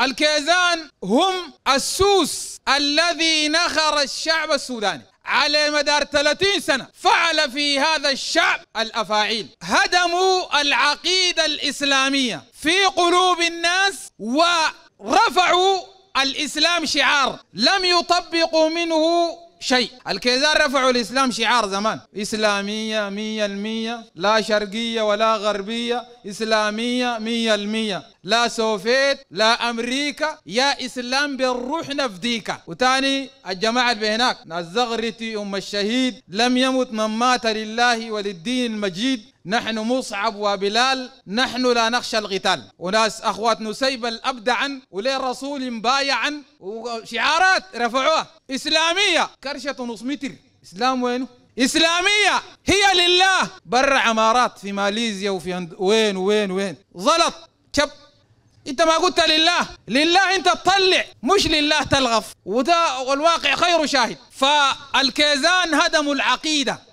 الكيزان هم السوس الذي نخر الشعب السوداني على مدار 30 سنة فعل في هذا الشعب الأفاعيل هدموا العقيدة الإسلامية في قلوب الناس ورفعوا الإسلام شعار لم يطبقوا منه شيء الكيزان رفعوا الإسلام شعار زمان إسلامية مية المية لا شرقية ولا غربية إسلامية مية المية لا سوفيت لا أمريكا يا إسلام بالروح نفديك وتاني الجماعة اللي هناك الزغرتي أم الشهيد لم يمت من مات لله وللدين المجيد نحن مصعب وبلال نحن لا نخشى القتال وناس أخوات نسيب أبدعا وللرسول مبايعا وشعارات رفعوها إسلامية كرشة نص متر إسلام وينه إسلامية هي لله برا عمارات في ماليزيا وفي هند... وين وين وين زلط شب انت ما قلت لله لله انت تطلع مش لله تلغف وده والواقع خير شاهد فالكيزان هدموا العقيده